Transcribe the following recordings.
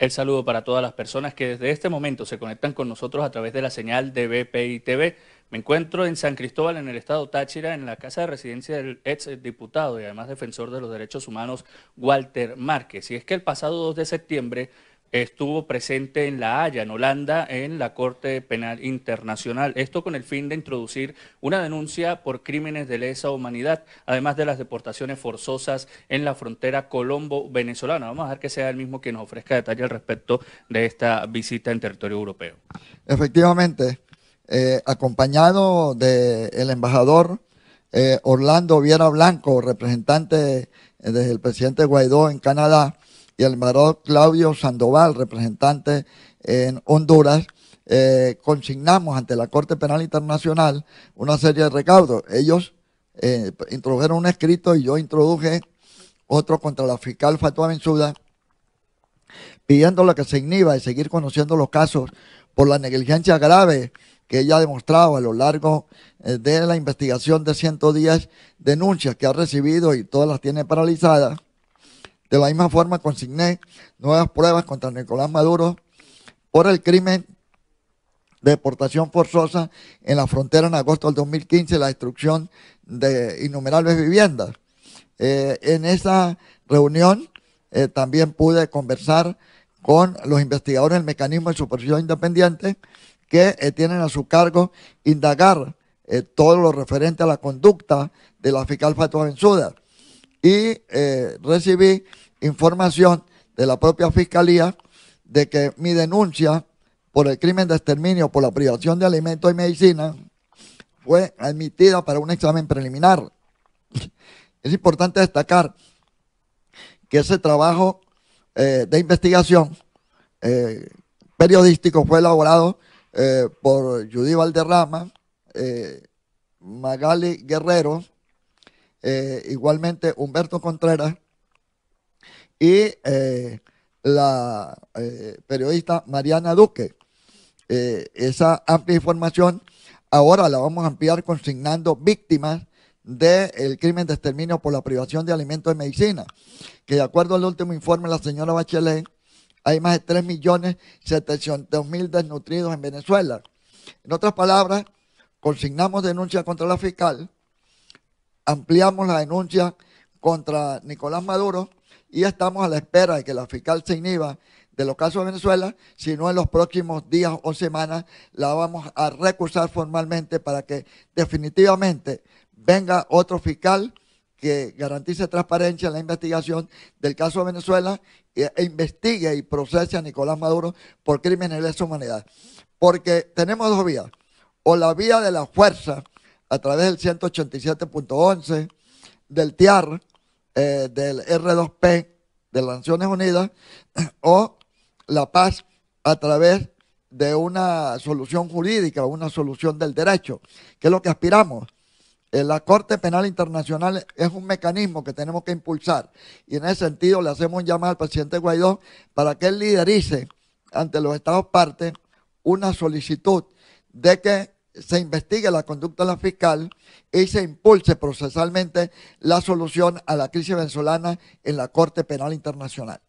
El saludo para todas las personas que desde este momento se conectan con nosotros a través de la señal de BPI TV. Me encuentro en San Cristóbal, en el estado Táchira, en la casa de residencia del ex diputado y además defensor de los derechos humanos, Walter Márquez. Y es que el pasado 2 de septiembre estuvo presente en La Haya, en Holanda, en la Corte Penal Internacional. Esto con el fin de introducir una denuncia por crímenes de lesa humanidad, además de las deportaciones forzosas en la frontera colombo-venezolana. Vamos a ver que sea el mismo que nos ofrezca detalles al respecto de esta visita en territorio europeo. Efectivamente, eh, acompañado del el embajador eh, Orlando Viera Blanco, representante eh, desde del presidente Guaidó en Canadá, y el mayor Claudio Sandoval, representante en Honduras, eh, consignamos ante la Corte Penal Internacional una serie de recaudos. Ellos eh, introdujeron un escrito y yo introduje otro contra la fiscal Fatua pidiendo pidiéndole que se inhiba y seguir conociendo los casos por la negligencia grave que ella ha demostrado a lo largo eh, de la investigación de días denuncias que ha recibido y todas las tiene paralizadas de la misma forma, consigné nuevas pruebas contra Nicolás Maduro por el crimen de deportación forzosa en la frontera en agosto del 2015, la destrucción de innumerables viviendas. Eh, en esa reunión eh, también pude conversar con los investigadores del mecanismo de supervisión independiente que eh, tienen a su cargo indagar todo lo referente a la conducta de la fiscal Fatua Benzuda y eh, recibí información de la propia fiscalía de que mi denuncia por el crimen de exterminio, por la privación de alimentos y medicina, fue admitida para un examen preliminar. Es importante destacar que ese trabajo eh, de investigación eh, periodístico fue elaborado por Judy Valderrama, Magali Guerrero, eh, igualmente Humberto Contreras y eh, la eh, periodista Mariana Duque. esa amplia información ahora la vamos a ampliar consignando víctimas del crimen de exterminio por la privación de alimentos y medicina, que de acuerdo al último informe de la señora Bachelet, hay más de 3 millones desnutridos en Venezuela. En otras palabras, consignamos denuncia contra la fiscal ampliamos la denuncia contra Nicolás Maduro y estamos a la espera de que la fiscal se inhiba de los casos de Venezuela, si no en los próximos días o semanas la vamos a recursar formalmente para que definitivamente venga otro fiscal que garantice transparencia en la investigación del caso de Venezuela e, e, investigue y procese a Nicolás Maduro por crímenes de lesa humanidad. Porque tenemos dos vías, o la vía de la fuerza, a través del 187.11, del TIAR, eh, del R2P de las Naciones Unidas, o la paz a través de una solución jurídica, una solución del derecho, que es lo que aspiramos. Eh, la Corte Penal Internacional es un mecanismo que tenemos que impulsar y en ese sentido le hacemos un llamado al presidente Guaidó para que él liderice ante los Estados partes una solicitud de que se investigue la conducta de la fiscal y se impulse procesalmente la solución a la crisis venezolana en la Corte Penal Internacional.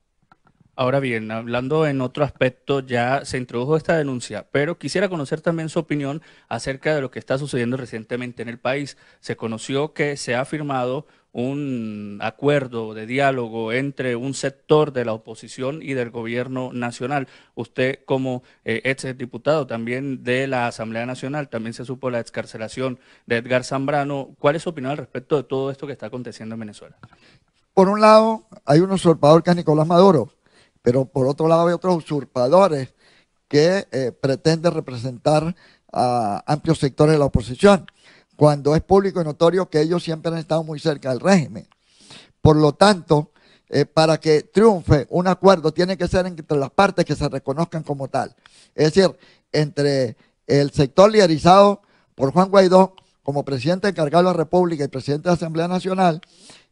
Ahora bien, hablando en otro aspecto, ya se introdujo esta denuncia, pero quisiera conocer también su opinión acerca de lo que está sucediendo recientemente en el país. Se conoció que se ha firmado un acuerdo de diálogo entre un sector de la oposición y del gobierno nacional. Usted como eh, ex diputado también de la Asamblea Nacional, también se supo la excarcelación de Edgar Zambrano. ¿Cuál es su opinión al respecto de todo esto que está aconteciendo en Venezuela? Por un lado, hay un usurpador que es Nicolás Maduro, pero por otro lado hay otros usurpadores que eh, pretenden representar a amplios sectores de la oposición cuando es público y notorio que ellos siempre han estado muy cerca del régimen. Por lo tanto, eh, para que triunfe un acuerdo, tiene que ser entre las partes que se reconozcan como tal. Es decir, entre el sector liderizado por Juan Guaidó como presidente encargado de la República y presidente de la Asamblea Nacional,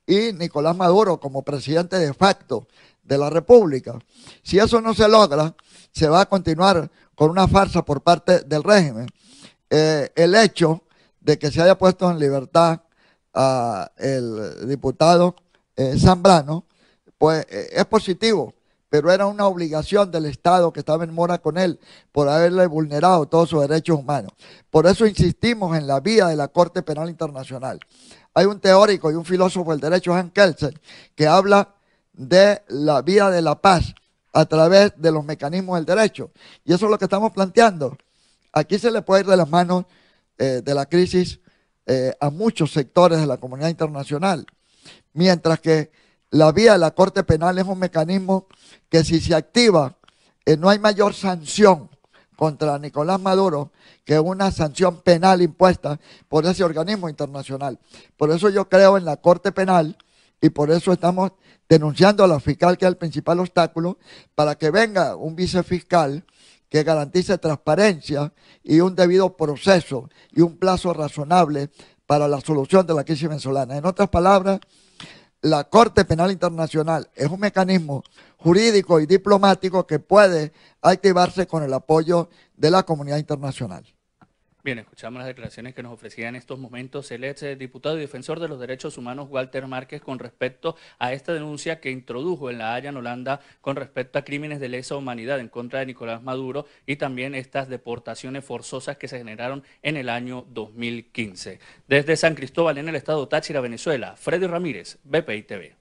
y Nicolás Maduro como presidente de facto de la República. Si eso no se logra, se va a continuar con una farsa por parte del régimen. Eh, el hecho de que se haya puesto en libertad al el diputado eh, Zambrano, pues eh, es positivo, pero era una obligación del Estado que estaba en mora con él por haberle vulnerado todos sus derechos humanos. Por eso insistimos en la vía de la Corte Penal Internacional. Hay un teórico y un filósofo del derecho, Hans Kelsen, que habla de la vía de la paz a través de los mecanismos del derecho. Y eso es lo que estamos planteando. Aquí se le puede ir de las manos eh, de la crisis eh, a muchos sectores de la comunidad internacional. Mientras que la vía de la Corte Penal es un mecanismo que si se activa, eh, no hay mayor sanción contra Nicolás Maduro que una sanción penal impuesta por ese organismo internacional. Por eso yo creo en la Corte Penal y por eso estamos denunciando a la fiscal que es el principal obstáculo para que venga un vicefiscal que garantice transparencia y un debido proceso y un plazo razonable para la solución de la crisis venezolana. En otras palabras, la Corte Penal Internacional es un mecanismo jurídico y diplomático que puede activarse con el apoyo de la comunidad internacional. Bien, escuchamos las declaraciones que nos ofrecía en estos momentos el ex diputado y defensor de los derechos humanos Walter Márquez con respecto a esta denuncia que introdujo en La Haya, en Holanda, con respecto a crímenes de lesa humanidad en contra de Nicolás Maduro y también estas deportaciones forzosas que se generaron en el año 2015. Desde San Cristóbal, en el estado Táchira, Venezuela, Freddy Ramírez, BPI TV.